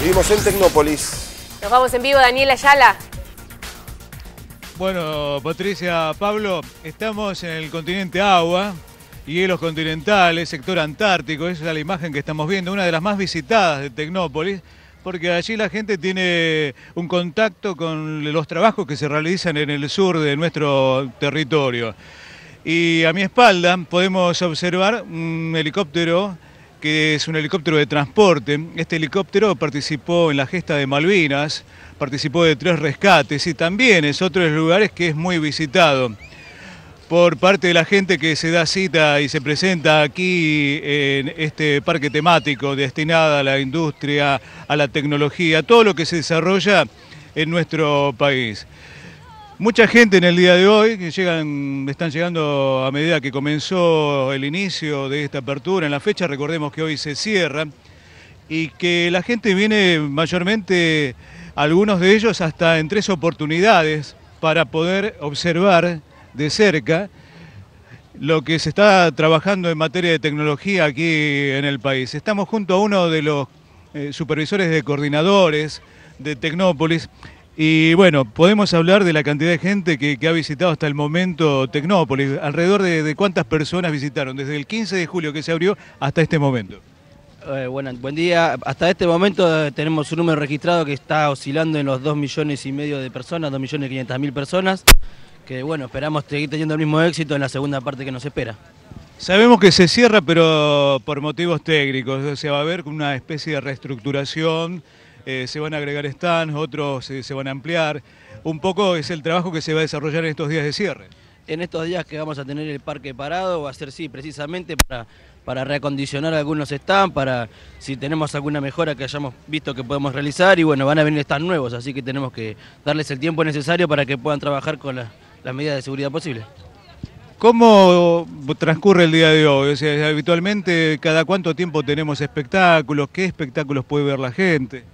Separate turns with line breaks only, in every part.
Vivimos en Tecnópolis. Nos vamos en vivo, Daniel Ayala.
Bueno, Patricia, Pablo, estamos en el continente agua, hielos continentales, sector antártico, esa es la imagen que estamos viendo, una de las más visitadas de Tecnópolis, porque allí la gente tiene un contacto con los trabajos que se realizan en el sur de nuestro territorio. Y a mi espalda podemos observar un helicóptero que es un helicóptero de transporte. Este helicóptero participó en la gesta de Malvinas, participó de tres rescates y también es otro de los lugares que es muy visitado por parte de la gente que se da cita y se presenta aquí en este parque temático destinado a la industria, a la tecnología, a todo lo que se desarrolla en nuestro país. Mucha gente en el día de hoy, que llegan, están llegando a medida que comenzó el inicio de esta apertura en la fecha, recordemos que hoy se cierra, y que la gente viene mayormente, algunos de ellos hasta en tres oportunidades, para poder observar de cerca lo que se está trabajando en materia de tecnología aquí en el país. Estamos junto a uno de los eh, supervisores de coordinadores de Tecnópolis, y bueno, podemos hablar de la cantidad de gente que, ha visitado hasta el momento Tecnópolis. ¿Alrededor de, cuántas personas visitaron desde el 15 de julio que se abrió hasta este momento?
Eh, bueno, buen día. Hasta este momento eh, tenemos un número registrado que está oscilando en los 2 millones y medio de personas, 2 millones 500 mil personas, que bueno, esperamos seguir teniendo el mismo éxito en la segunda parte que nos espera.
Sabemos que se cierra, pero por motivos técnicos, Se va a haber una especie de reestructuración eh, se van a agregar stands, otros eh, se van a ampliar. Un poco es el trabajo que se va
a desarrollar en estos días de cierre. En estos días que vamos a tener el parque parado va a ser, sí, precisamente para, para reacondicionar algunos stands, para si tenemos alguna mejora que hayamos visto que podemos realizar y bueno, van a venir stands nuevos, así que tenemos que darles el tiempo necesario para que puedan trabajar con las medidas de seguridad posibles.
¿Cómo transcurre el día de hoy? O sea, habitualmente, ¿cada cuánto tiempo tenemos espectáculos? ¿Qué espectáculos puede ver la gente?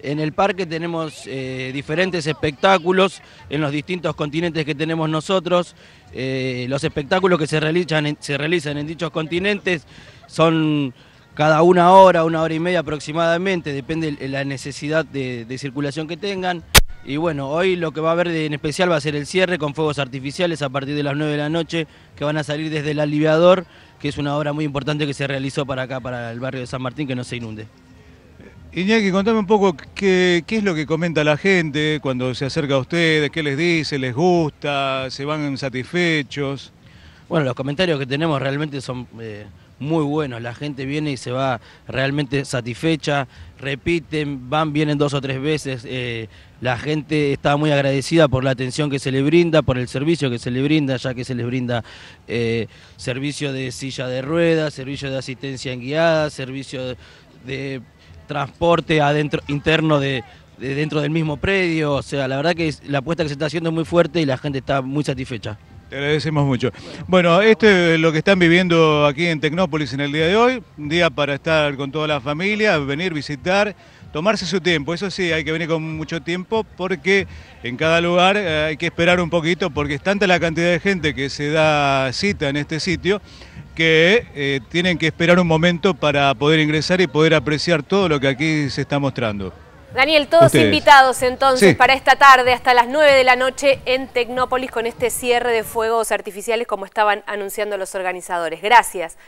En el parque tenemos eh, diferentes espectáculos en los distintos continentes que tenemos nosotros. Eh, los espectáculos que se realizan, en, dichos continentes son cada una hora, una hora y media aproximadamente, depende de la necesidad de, de circulación que tengan. Y bueno, hoy lo que va a haber en especial va a ser el cierre con fuegos artificiales a partir de las 9 de la noche, que van a salir desde el aliviador, que es una obra muy importante que se realizó para acá, para el barrio de San Martín, que no se inunde. Iñaki,
contame un poco qué, es lo que comenta la gente cuando se acerca a ustedes, qué les dice, les
gusta, se van satisfechos. Bueno, los comentarios que tenemos realmente son eh, muy buenos. La gente viene y se va realmente satisfecha, repiten, van, vienen dos o tres veces. Eh, la gente está muy agradecida por la atención que se le brinda, por el servicio que se le brinda, ya que se les brinda eh, servicio de silla de ruedas, servicio de asistencia en guiada, servicio de transporte adentro, interno de, dentro del mismo predio. O sea, la verdad que la apuesta que se está haciendo es muy fuerte y la gente está muy satisfecha.
Te agradecemos mucho. Bueno, esto es lo que están viviendo aquí en Tecnópolis en el día de hoy. Un día para estar con toda la familia, venir, visitar tomarse su tiempo, eso sí, hay que venir con mucho tiempo porque en cada lugar eh, hay que esperar un poquito porque es tanta la cantidad de gente que se da cita en este sitio que eh, tienen que esperar un momento para poder ingresar y poder apreciar todo lo que aquí se está mostrando.
Daniel, todos invitados entonces para esta tarde hasta las 9 de la noche en Tecnópolis con este cierre de fuegos artificiales como estaban anunciando los organizadores. Gracias.